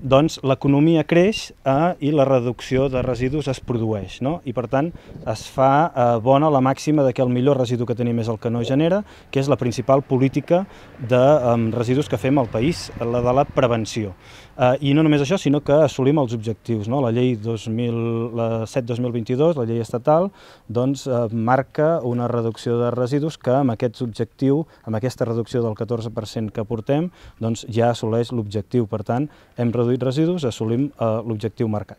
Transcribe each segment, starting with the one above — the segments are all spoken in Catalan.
doncs l'economia creix eh, i la reducció de residus es produeix. No? I per tant es fa eh, bona la màxima de que el millor residu que tenim és el que no genera, que és la principal política de eh, residus que fem al país, la de la prevenció. Eh, I no només això, sinó que assolim els objectius. No? La llei 7-2022, la llei estatal, doncs, eh, marca una reducció de residus que amb aquest objectiu, amb aquesta reducció del 14% que portem, doncs, ja assoleix l'objectiu. Per tant, hem reduït reduït residus assolim eh, l'objectiu marcat.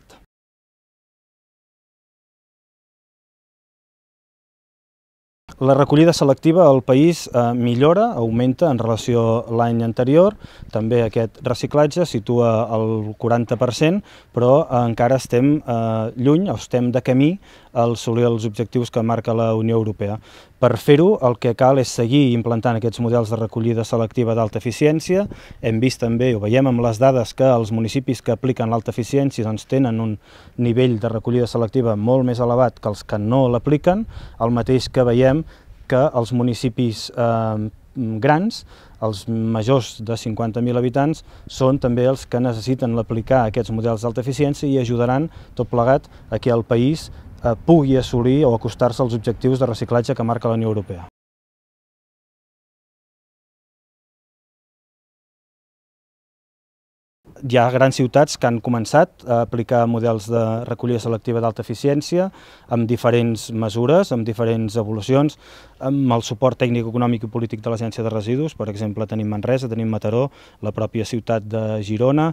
La recollida selectiva al país eh, millora, augmenta en relació a l'any anterior, també aquest reciclatge situa el 40%, però eh, encara estem eh, lluny, o estem de camí a assolir els objectius que marca la Unió Europea. Per fer-ho, el que cal és seguir implantant aquests models de recollida selectiva d'alta eficiència. Hem vist també, ho veiem amb les dades, que els municipis que apliquen l'alta eficiència doncs, tenen un nivell de recollida selectiva molt més elevat que els que no l'apliquen, el mateix que veiem que els municipis eh, grans, els majors de 50.000 habitants, són també els que necessiten aplicar aquests models d'alta eficiència i ajudaran tot plegat a que el país Eh, pugui assolir o acostar-se als objectius de reciclatge que marca la Unió Europea. hi ha grans ciutats que han començat a aplicar models de recollida selectiva d'alta eficiència amb diferents mesures, amb diferents evolucions, amb el suport tècnic, econòmic i polític de l'Agència de Residus, per exemple tenim Manresa, tenim Mataró, la pròpia ciutat de Girona,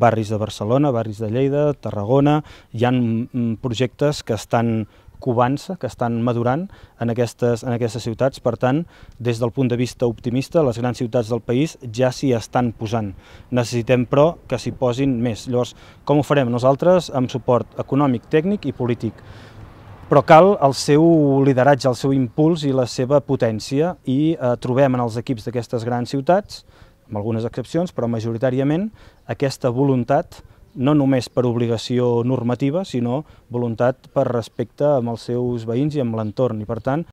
barris de Barcelona, barris de Lleida, Tarragona, hi han mm, projectes que estan cubant-se, que estan madurant en aquestes, en aquestes ciutats. Per tant, des del punt de vista optimista, les grans ciutats del país ja s'hi estan posant. Necessitem, però, que s'hi posin més. Llavors, com ho farem? Nosaltres amb suport econòmic, tècnic i polític però cal el seu lideratge, el seu impuls i la seva potència i eh, trobem en els equips d'aquestes grans ciutats, amb algunes excepcions, però majoritàriament aquesta voluntat no només per obligació normativa, sinó voluntat per respecte amb els seus veïns i amb l'entorn. I per tant,